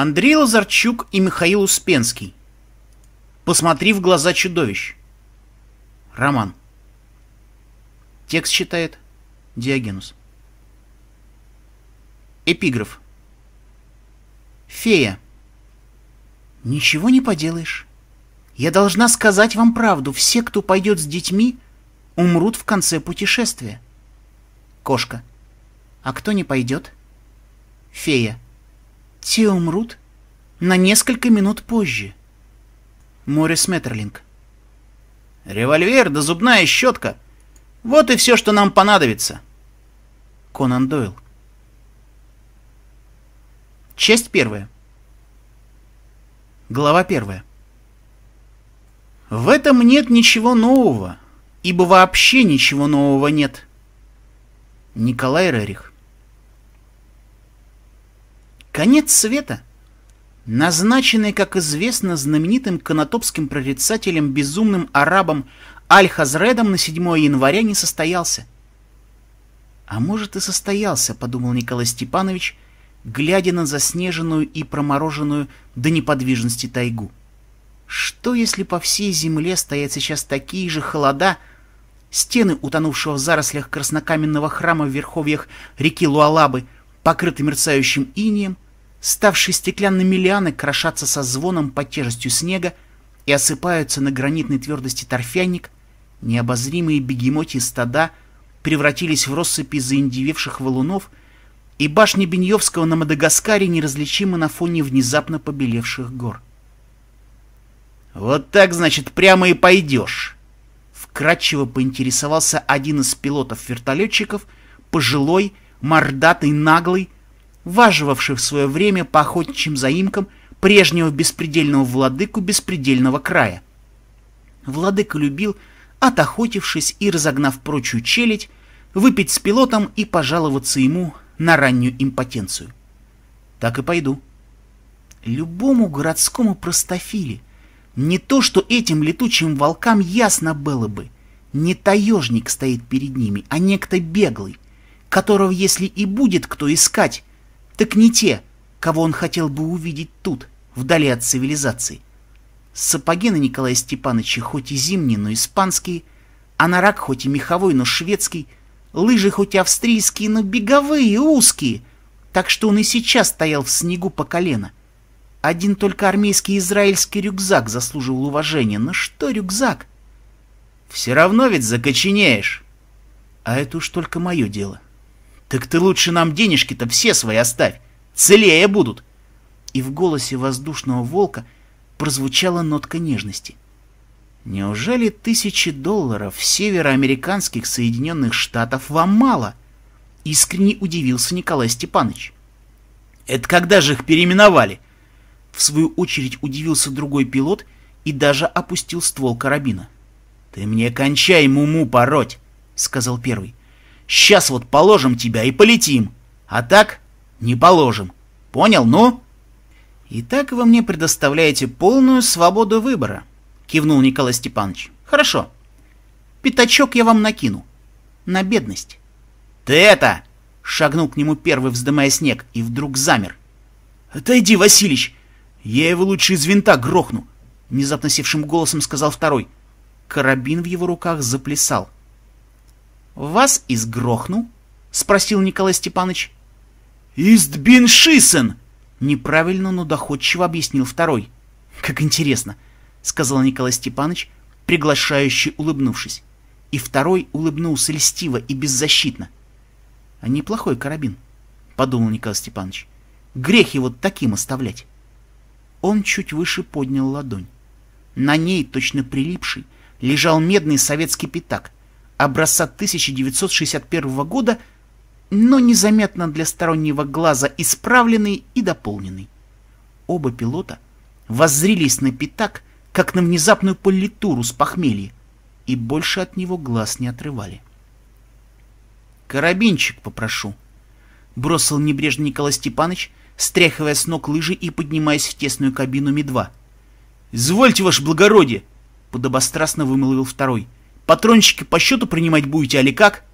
Андрей Лазарчук и Михаил Успенский. Посмотри в глаза чудовищ. Роман. Текст читает Диогенус. Эпиграф. Фея. Ничего не поделаешь. Я должна сказать вам правду. Все, кто пойдет с детьми, умрут в конце путешествия. Кошка. А кто не пойдет? Фея. Те умрут на несколько минут позже. Морис Меттерлинг. Револьвер да зубная щетка. Вот и все, что нам понадобится. Конан Дойл. Часть первая. Глава первая. В этом нет ничего нового, ибо вообще ничего нового нет. Николай Рерих. Конец света, назначенный, как известно, знаменитым канатопским прорицателем безумным арабом Аль-Хазредом на 7 января не состоялся. А может и состоялся, подумал Николай Степанович, глядя на заснеженную и промороженную до неподвижности тайгу. Что если по всей земле стоят сейчас такие же холода, стены утонувшего в зарослях краснокаменного храма в верховьях реки Луалабы — покрыты мерцающим инием, ставшие стеклянными лианы крошатся со звоном под тяжестью снега и осыпаются на гранитной твердости торфяник, необозримые бегемоти стада превратились в россыпи заиндевевших валунов, и башни Беньевского на Мадагаскаре неразличимы на фоне внезапно побелевших гор. «Вот так, значит, прямо и пойдешь!» Вкратчиво поинтересовался один из пилотов-вертолетчиков, пожилой, мордатый, наглый, важивавший в свое время по охотничьим заимкам прежнего беспредельного владыку беспредельного края. Владыка любил, отохотившись и разогнав прочую челядь, выпить с пилотом и пожаловаться ему на раннюю импотенцию. Так и пойду. Любому городскому простофили не то, что этим летучим волкам ясно было бы, не таежник стоит перед ними, а некто беглый, которого, если и будет кто искать, так не те, кого он хотел бы увидеть тут, вдали от цивилизации. Сапоги на Николая Степановича хоть и зимние, но испанские, а на рак хоть и меховой, но шведский, лыжи хоть и австрийские, но беговые, узкие, так что он и сейчас стоял в снегу по колено. Один только армейский израильский рюкзак заслужил уважения, но что рюкзак? Все равно ведь закоченеешь. А это уж только мое дело. «Так ты лучше нам денежки-то все свои оставь, целее будут!» И в голосе воздушного волка прозвучала нотка нежности. «Неужели тысячи долларов североамериканских Соединенных Штатов вам мало?» — искренне удивился Николай Степанович. «Это когда же их переименовали?» В свою очередь удивился другой пилот и даже опустил ствол карабина. «Ты мне кончай муму пороть!» — сказал первый. Сейчас вот положим тебя и полетим. А так не положим. Понял, ну?» «И так вы мне предоставляете полную свободу выбора», — кивнул Николай Степанович. «Хорошо. Пятачок я вам накину. На бедность». «Ты это!» — шагнул к нему первый, вздымая снег, и вдруг замер. «Отойди, Василич! Я его лучше из винта грохну!» — внезапно севшим голосом сказал второй. Карабин в его руках заплясал — вас изгрохнул? — спросил Николай Степанович. «Истбиншисен!» — неправильно, но доходчиво объяснил второй. «Как интересно!» — сказал Николай Степанович, приглашающий, улыбнувшись. И второй улыбнулся льстиво и беззащитно. «А неплохой карабин», — подумал Николай Степанович. «Грех его таким оставлять». Он чуть выше поднял ладонь. На ней, точно прилипший, лежал медный советский пятак — образца 1961 года, но незаметно для стороннего глаза исправленный и дополненный. Оба пилота воззрились на пятак, как на внезапную политуру с похмелья, и больше от него глаз не отрывали. «Карабинчик попрошу», — бросил небрежно Николай Степанович, стряхивая с ног лыжи и поднимаясь в тесную кабину Ми-2. «Извольте, ваше благородие!» — подобострастно вымолвил второй — Патрончики по счету принимать будете, али как?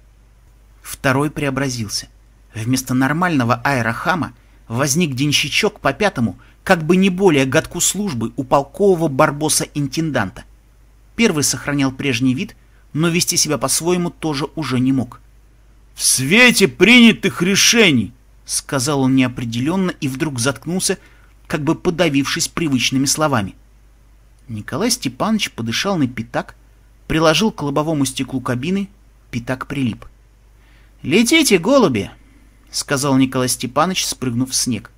Второй преобразился. Вместо нормального аэрохама возник денщичок по пятому, как бы не более годку службы у полкового барбоса-интенданта. Первый сохранял прежний вид, но вести себя по-своему тоже уже не мог. «В свете принятых решений!» — сказал он неопределенно и вдруг заткнулся, как бы подавившись привычными словами. Николай Степанович подышал на пятак, приложил к лобовому стеклу кабины, пятак прилип. «Летите, голуби!» — сказал Николай Степанович, спрыгнув в снег.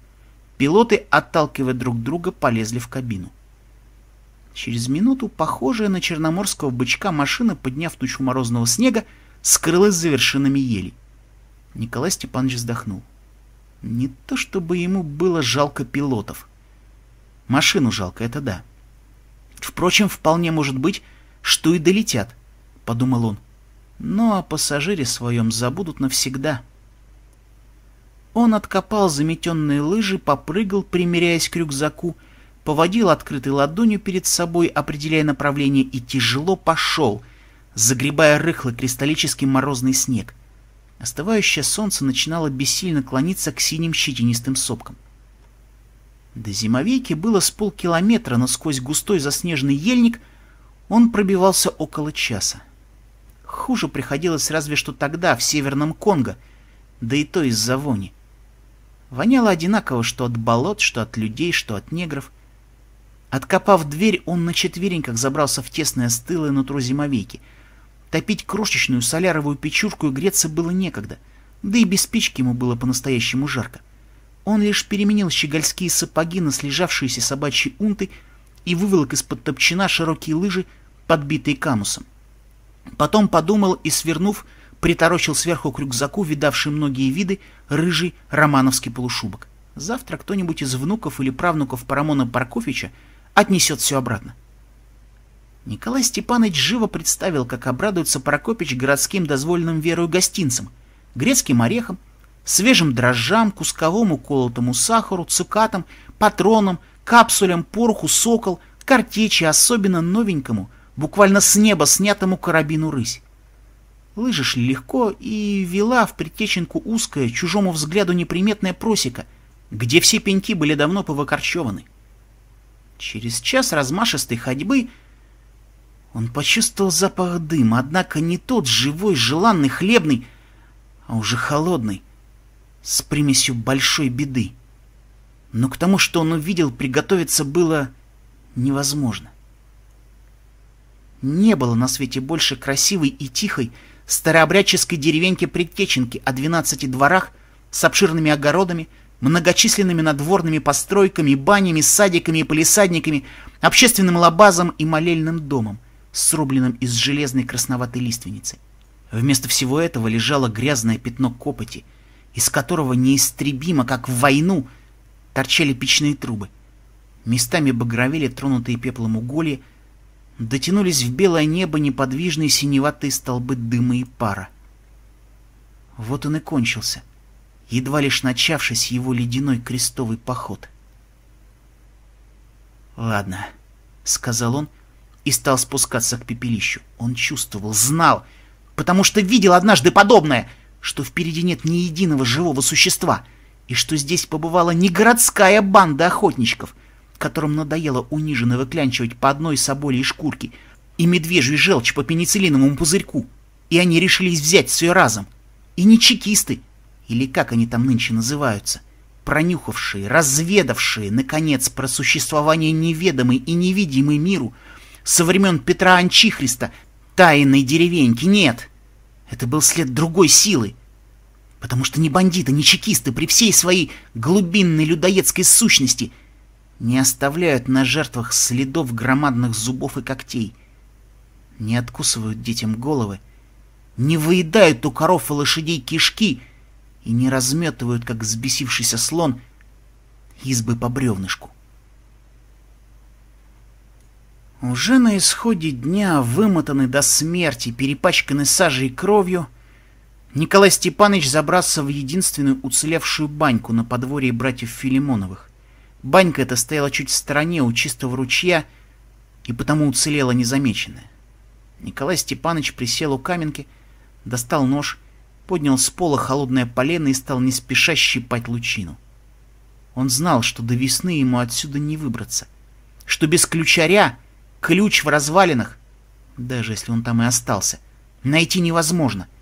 Пилоты, отталкивая друг друга, полезли в кабину. Через минуту, похожая на черноморского бычка машина, подняв тучу морозного снега, скрылась за вершинами елей. Николай Степанович вздохнул. Не то чтобы ему было жалко пилотов. Машину жалко, это да. Впрочем, вполне может быть, что и долетят, — подумал он. Но ну, о а пассажире своем забудут навсегда. Он откопал заметенные лыжи, попрыгал, примеряясь к рюкзаку, поводил открытой ладонью перед собой, определяя направление, и тяжело пошел, загребая рыхлый кристаллический морозный снег. Остывающее солнце начинало бессильно клониться к синим щетинистым сопкам. До зимовейки было с полкилометра, но сквозь густой заснеженный ельник — он пробивался около часа. Хуже приходилось разве что тогда, в Северном Конго, да и то из-за вони. Воняло одинаково, что от болот, что от людей, что от негров. Откопав дверь, он на четвереньках забрался в тесное стылое нутро зимовейки. Топить крошечную соляровую печурку и греться было некогда, да и без спички ему было по-настоящему жарко. Он лишь переменил щегольские сапоги на слежавшиеся собачьи унты — и выволок из-под топчина широкие лыжи, подбитые камусом. Потом подумал и, свернув, приторочил сверху к рюкзаку, видавший многие виды, рыжий романовский полушубок. Завтра кто-нибудь из внуков или правнуков Парамона Парковича отнесет все обратно. Николай Степанович живо представил, как обрадуется Прокопич городским дозволенным верою гостинцам, грецким орехам, свежим дрожжам, кусковому колотому сахару, цукатам, патронам, капсулям, пороху, сокол, картечи, особенно новенькому, буквально с неба снятому карабину рысь. Лыжа шли легко и вела в притеченку узкая, чужому взгляду неприметная просека, где все пеньки были давно повыкорчеваны. Через час размашистой ходьбы он почувствовал запах дыма, однако не тот живой, желанный, хлебный, а уже холодный, с примесью большой беды но к тому, что он увидел, приготовиться было невозможно. Не было на свете больше красивой и тихой старообрядческой деревеньки-предтеченки о а двенадцати дворах с обширными огородами, многочисленными надворными постройками, банями, садиками и полисадниками, общественным лабазом и молельным домом, срубленным из железной красноватой лиственницы. Вместо всего этого лежало грязное пятно копоти, из которого неистребимо, как в войну, торчали печные трубы. Местами багровели тронутые пеплом уголья, дотянулись в белое небо неподвижные синеватые столбы дыма и пара. Вот он и кончился, едва лишь начавшись его ледяной крестовый поход. «Ладно», — сказал он и стал спускаться к пепелищу. Он чувствовал, знал, потому что видел однажды подобное, что впереди нет ни единого живого существа — и что здесь побывала не городская банда охотничков, которым надоело униженно выклянчивать по одной соболей шкурки и медвежью желчь по пенициллиновому пузырьку, и они решились взять все разом. И не чекисты, или как они там нынче называются, пронюхавшие, разведавшие, наконец, про существование неведомой и невидимой миру со времен Петра Анчихриста, тайной деревеньки, нет. Это был след другой силы, потому что ни бандиты, ни чекисты при всей своей глубинной людоедской сущности не оставляют на жертвах следов громадных зубов и когтей, не откусывают детям головы, не выедают у коров и лошадей кишки и не разметывают, как взбесившийся слон, избы по бревнышку. Уже на исходе дня, вымотанный до смерти, перепачканный сажей и кровью, Николай Степанович забрался в единственную уцелевшую баньку на подворье братьев Филимоновых. Банька эта стояла чуть в стороне у чистого ручья и потому уцелела незамеченная. Николай Степанович присел у каменки, достал нож, поднял с пола холодное полено и стал не спеша щипать лучину. Он знал, что до весны ему отсюда не выбраться, что без ключаря ключ в развалинах, даже если он там и остался, найти невозможно —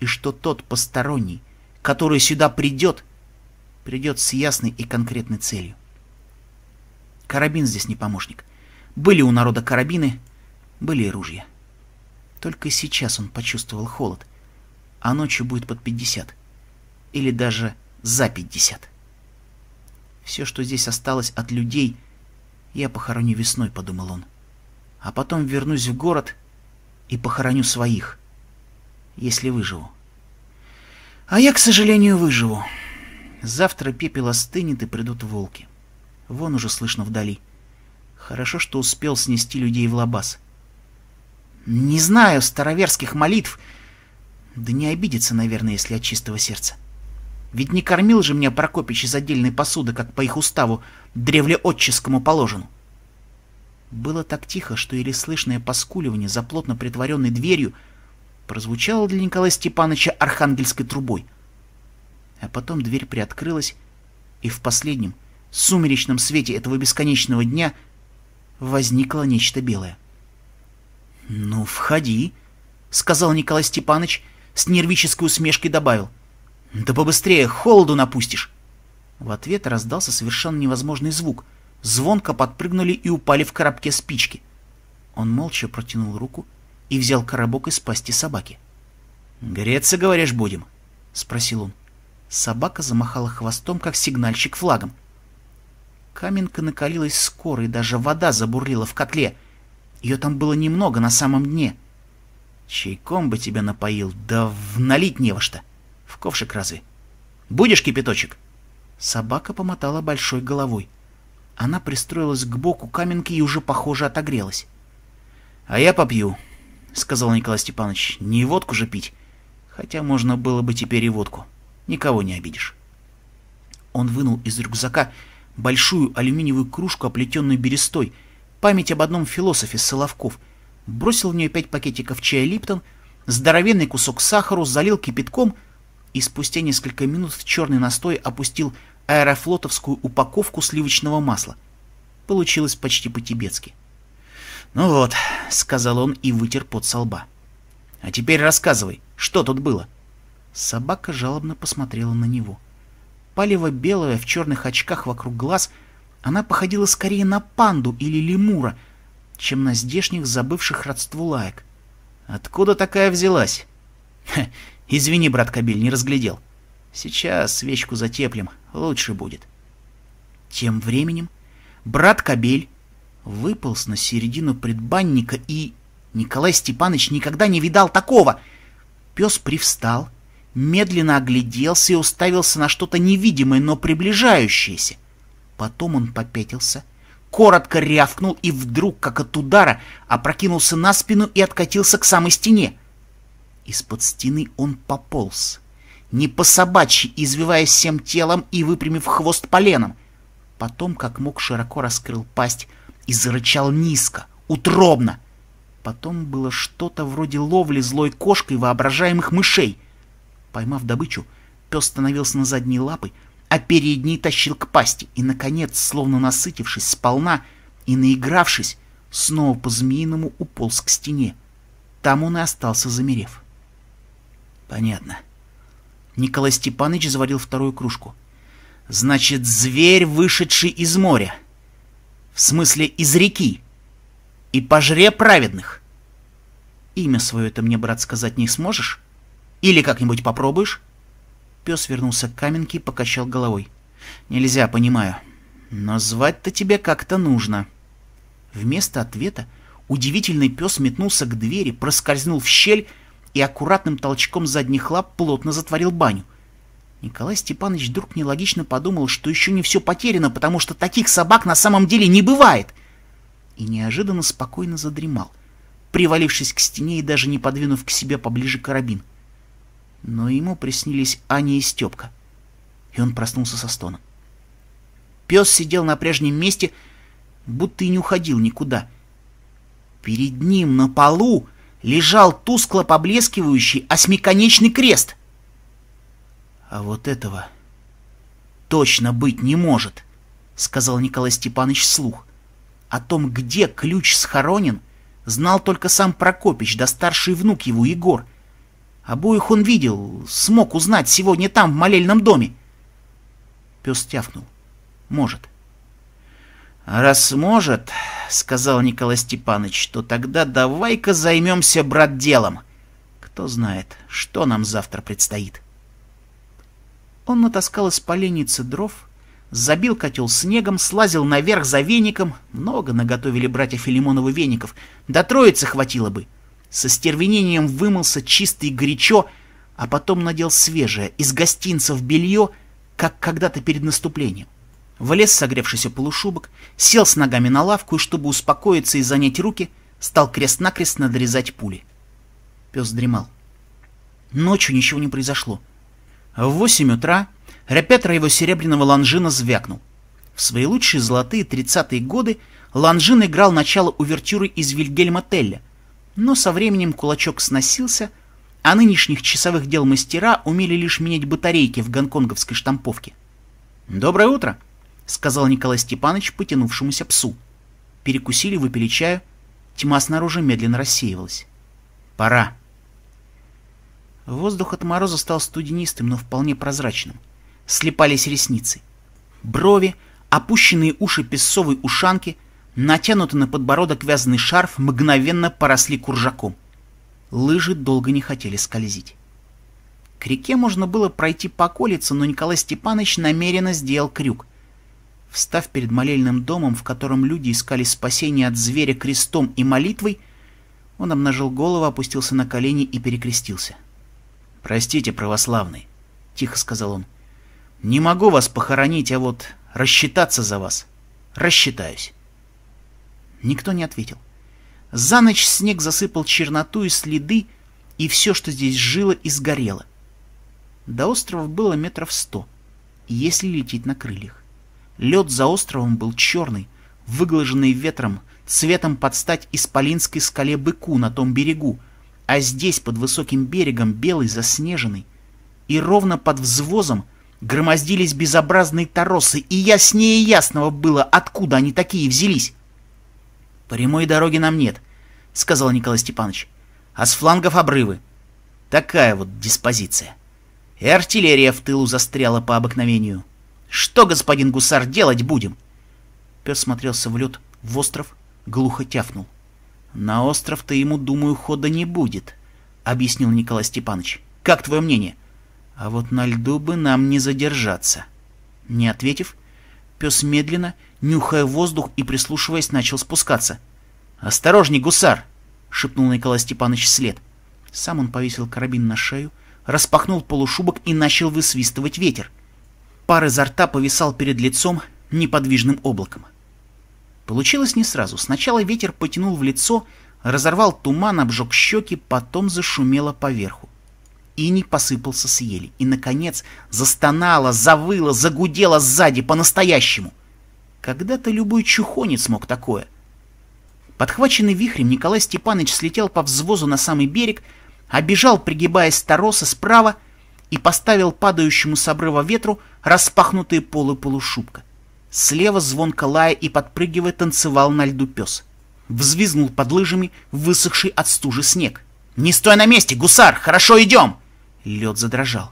и что тот посторонний, который сюда придет, придет с ясной и конкретной целью. Карабин здесь не помощник. Были у народа карабины, были и ружья. Только сейчас он почувствовал холод, а ночью будет под 50. Или даже за 50. Все, что здесь осталось от людей, я похороню весной, подумал он. А потом вернусь в город и похороню своих если выживу. А я, к сожалению, выживу. Завтра пепел остынет и придут волки. Вон уже слышно вдали. Хорошо, что успел снести людей в лабаз. Не знаю староверских молитв. Да не обидится, наверное, если от чистого сердца. Ведь не кормил же меня Прокопич из отдельной посуды, как по их уставу, древлеотческому положено. Было так тихо, что или слышное поскуливание за плотно притворенной дверью — прозвучало для Николая Степановича архангельской трубой. А потом дверь приоткрылась, и в последнем, сумеречном свете этого бесконечного дня возникло нечто белое. «Ну, входи», — сказал Николай Степанович, с нервической усмешкой добавил. «Да побыстрее, холоду напустишь!» В ответ раздался совершенно невозможный звук. Звонко подпрыгнули и упали в коробке спички. Он молча протянул руку, — и взял коробок из пасти собаки. «Греться, говоришь, будем?» — спросил он. Собака замахала хвостом, как сигнальщик флагом. Каменка накалилась скоро, и даже вода забурлила в котле. Ее там было немного на самом дне. Чайком бы тебя напоил, да налить не во что. В ковшик разве? Будешь кипяточек? Собака помотала большой головой. Она пристроилась к боку каменки и уже, похоже, отогрелась. «А я попью», — сказал Николай Степанович, — «не водку же пить, хотя можно было бы теперь и водку. Никого не обидишь». Он вынул из рюкзака большую алюминиевую кружку, оплетенную берестой, память об одном философе Соловков, бросил в нее пять пакетиков чая «Липтон», здоровенный кусок сахара, залил кипятком и спустя несколько минут в черный настой опустил аэрофлотовскую упаковку сливочного масла. Получилось почти по-тибетски. «Ну вот», — сказал он и вытер пот со лба. «А теперь рассказывай, что тут было?» Собака жалобно посмотрела на него. Палево-белая, в черных очках вокруг глаз, она походила скорее на панду или лемура, чем на здешних забывших родству лаек. «Откуда такая взялась?» Хе, «Извини, брат Кабель, не разглядел. Сейчас свечку затеплим, лучше будет». Тем временем брат Кабель выполз на середину предбанника, и Николай Степанович никогда не видал такого. Пес привстал, медленно огляделся и уставился на что-то невидимое, но приближающееся. Потом он попятился, коротко рявкнул и вдруг, как от удара, опрокинулся на спину и откатился к самой стене. Из-под стены он пополз, не по собачьи, извиваясь всем телом и выпрямив хвост поленом. Потом, как мог, широко раскрыл пасть, и зарычал низко, утробно. Потом было что-то вроде ловли злой кошкой воображаемых мышей. Поймав добычу, пес становился на задние лапы, а передние тащил к пасти и, наконец, словно насытившись сполна и наигравшись, снова по-змеиному уполз к стене. Там он и остался замерев. Понятно. Николай Степанович заварил вторую кружку. Значит, зверь, вышедший из моря в смысле из реки, и пожре праведных. Имя свое ты мне, брат, сказать не сможешь? Или как-нибудь попробуешь? Пес вернулся к каменке и покачал головой. Нельзя, понимаю. Но звать-то тебе как-то нужно. Вместо ответа удивительный пес метнулся к двери, проскользнул в щель и аккуратным толчком задних лап плотно затворил баню — Николай Степанович вдруг нелогично подумал, что еще не все потеряно, потому что таких собак на самом деле не бывает. И неожиданно спокойно задремал, привалившись к стене и даже не подвинув к себе поближе карабин. Но ему приснились Аня и Степка, и он проснулся со стоном. Пес сидел на прежнем месте, будто и не уходил никуда. Перед ним на полу лежал тускло поблескивающий осьмиконечный крест — а вот этого точно быть не может, сказал Николай Степанович слух. О том, где ключ схоронен, знал только сам Прокопич, да старший внук его Егор. Обоих он видел, смог узнать сегодня там, в молельном доме. Пес тявкнул. Может. «Раз может, — сказал Николай Степанович, — то тогда давай-ка займемся, брат, делом. Кто знает, что нам завтра предстоит». Он натаскал из поленницы дров, забил котел снегом, слазил наверх за веником. Много наготовили братья Филимоновы веников. До троицы хватило бы. Со стервенением вымылся чисто и горячо, а потом надел свежее, из гостинцев белье, как когда-то перед наступлением. Влез согревшийся полушубок, сел с ногами на лавку и, чтобы успокоиться и занять руки, стал крест-накрест надрезать пули. Пес дремал. Ночью ничего не произошло. В восемь утра репетер его серебряного ланжина звякнул. В свои лучшие золотые тридцатые годы Ланжин играл начало увертюры из Вильгельма Телля, но со временем кулачок сносился, а нынешних часовых дел мастера умели лишь менять батарейки в гонконговской штамповке. «Доброе утро!» — сказал Николай Степанович потянувшемуся псу. Перекусили, выпили чаю. Тьма снаружи медленно рассеивалась. «Пора!» Воздух от мороза стал студенистым, но вполне прозрачным. Слепались ресницы. Брови, опущенные уши песцовой ушанки, натянутый на подбородок вязаный шарф, мгновенно поросли куржаком. Лыжи долго не хотели скользить. К реке можно было пройти по околице, но Николай Степанович намеренно сделал крюк. Встав перед молельным домом, в котором люди искали спасения от зверя крестом и молитвой, он обнажил голову, опустился на колени и перекрестился. — «Простите, православный», — тихо сказал он. «Не могу вас похоронить, а вот рассчитаться за вас. Рассчитаюсь». Никто не ответил. За ночь снег засыпал черноту и следы, и все, что здесь жило, изгорело. До острова было метров сто, если лететь на крыльях. Лед за островом был черный, выглаженный ветром, цветом под стать исполинской скале быку на том берегу — а здесь, под высоким берегом, белый, заснеженный, и ровно под взвозом громоздились безобразные торосы, и яснее ясного было, откуда они такие взялись. «Прямой дороги нам нет», — сказал Николай Степанович, — «а с флангов обрывы. Такая вот диспозиция. И артиллерия в тылу застряла по обыкновению. Что, господин гусар, делать будем?» Пес смотрелся в лед, в остров, глухо тяфнул — «На остров-то ему, думаю, хода не будет», — объяснил Николай Степанович. «Как твое мнение?» «А вот на льду бы нам не задержаться». Не ответив, пес медленно, нюхая воздух и прислушиваясь, начал спускаться. «Осторожней, гусар!» — шепнул Николай Степанович вслед. Сам он повесил карабин на шею, распахнул полушубок и начал высвистывать ветер. Пар изо рта повисал перед лицом неподвижным облаком. Получилось не сразу. Сначала ветер потянул в лицо, разорвал туман, обжег щеки, потом зашумело поверху. не посыпался с ели и, наконец, застонало, завыло, загудело сзади по-настоящему. Когда-то любой чухонец мог такое. Подхваченный вихрем Николай Степанович слетел по взвозу на самый берег, обежал, пригибаясь тороса справа, и поставил падающему с обрыва ветру распахнутые полы полушубка. Слева звонко лая и подпрыгивая танцевал на льду пес. Взвизгнул под лыжами высохший от стужи снег. «Не стой на месте, гусар! Хорошо идем!» Лед задрожал.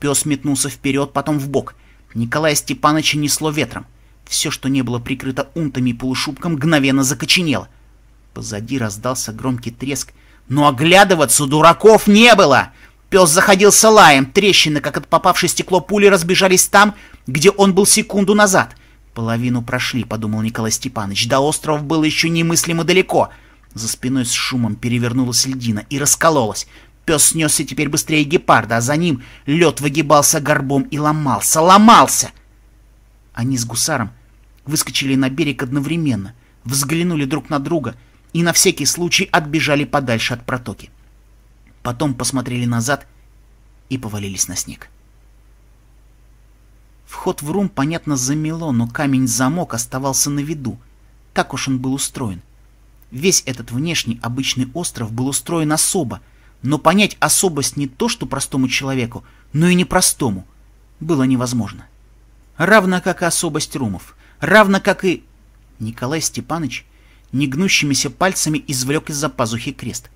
Пес метнулся вперед, потом в бок. Николая Степановича несло ветром. Все, что не было прикрыто унтами и полушубком, мгновенно закоченело. Позади раздался громкий треск. Но оглядываться дураков не было! Пес заходил с лаем, трещины, как от попавшей стекло пули, разбежались там, где он был секунду назад. Половину прошли, подумал Николай Степанович. До острова было еще немыслимо далеко. За спиной с шумом перевернулась льдина и раскололась. Пес снесся теперь быстрее гепарда, а за ним лед выгибался горбом и ломался, ломался. Они с гусаром выскочили на берег одновременно, взглянули друг на друга и на всякий случай отбежали подальше от протоки. Потом посмотрели назад и повалились на снег. Вход в рум, понятно, замело, но камень-замок оставался на виду. Так уж он был устроен. Весь этот внешний обычный остров был устроен особо, но понять особость не то, что простому человеку, но и непростому, было невозможно. Равно как и особость румов, равно как и... Николай Степанович негнущимися пальцами извлек из-за пазухи крест.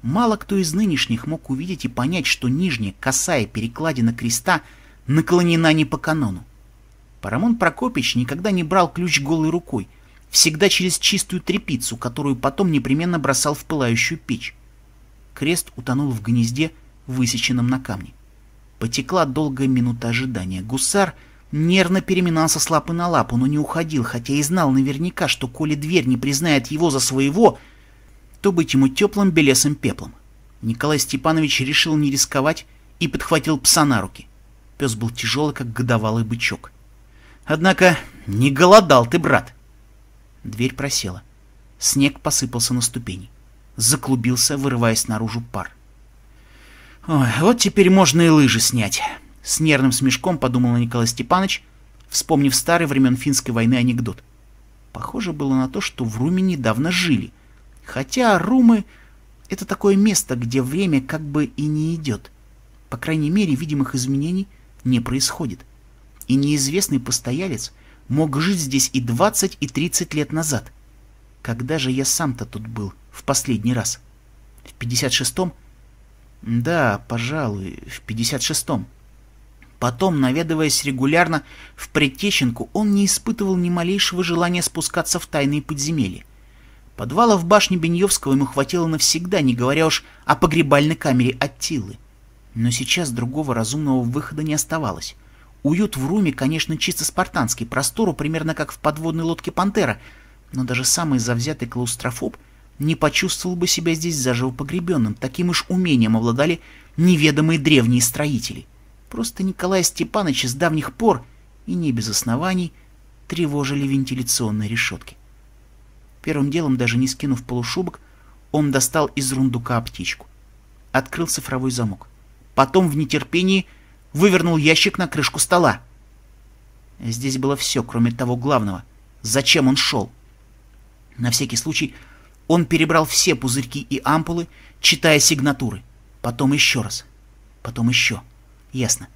Мало кто из нынешних мог увидеть и понять, что нижняя, косая перекладина креста — наклонена не по канону. Парамон Прокопич никогда не брал ключ голой рукой, всегда через чистую трепицу, которую потом непременно бросал в пылающую печь. Крест утонул в гнезде, высеченном на камне. Потекла долгая минута ожидания. Гусар нервно переминался с лапы на лапу, но не уходил, хотя и знал наверняка, что коли дверь не признает его за своего, то быть ему теплым белесым пеплом. Николай Степанович решил не рисковать и подхватил пса на руки — Пес был тяжелый, как годовалый бычок. «Однако не голодал ты, брат!» Дверь просела. Снег посыпался на ступени. Заклубился, вырываясь наружу пар. «Ой, вот теперь можно и лыжи снять!» С нервным смешком подумал Николай Степанович, вспомнив старый времен финской войны анекдот. Похоже было на то, что в Руме недавно жили. Хотя Румы — это такое место, где время как бы и не идет. По крайней мере, видимых изменений — не происходит. И неизвестный постоялец мог жить здесь и 20, и 30 лет назад. Когда же я сам-то тут был в последний раз? В 56-м? Да, пожалуй, в 56-м. Потом, наведываясь регулярно в Предтеченку, он не испытывал ни малейшего желания спускаться в тайные подземелья. Подвала в башне Беньевского ему хватило навсегда, не говоря уж о погребальной камере Аттилы. Но сейчас другого разумного выхода не оставалось. Уют в руме, конечно, чисто спартанский, простору примерно как в подводной лодке «Пантера», но даже самый завзятый клаустрофоб не почувствовал бы себя здесь заживо погребенным, таким уж умением обладали неведомые древние строители. Просто Николая Степановича с давних пор, и не без оснований, тревожили вентиляционные решетки. Первым делом, даже не скинув полушубок, он достал из рундука аптечку. Открыл цифровой замок потом в нетерпении вывернул ящик на крышку стола. Здесь было все, кроме того главного. Зачем он шел? На всякий случай он перебрал все пузырьки и ампулы, читая сигнатуры. Потом еще раз. Потом еще. Ясно.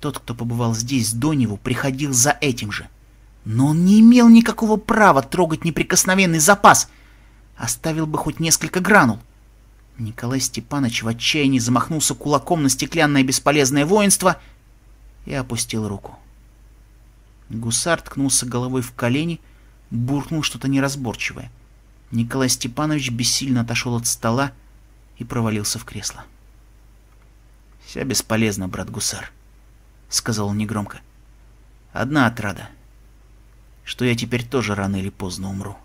Тот, кто побывал здесь до него, приходил за этим же. Но он не имел никакого права трогать неприкосновенный запас. Оставил бы хоть несколько гранул. Николай Степанович в отчаянии замахнулся кулаком на стеклянное бесполезное воинство и опустил руку. Гусар ткнулся головой в колени, буркнул что-то неразборчивое. Николай Степанович бессильно отошел от стола и провалился в кресло. — Вся бесполезно, брат Гусар, — сказал он негромко. — Одна отрада, что я теперь тоже рано или поздно умру. —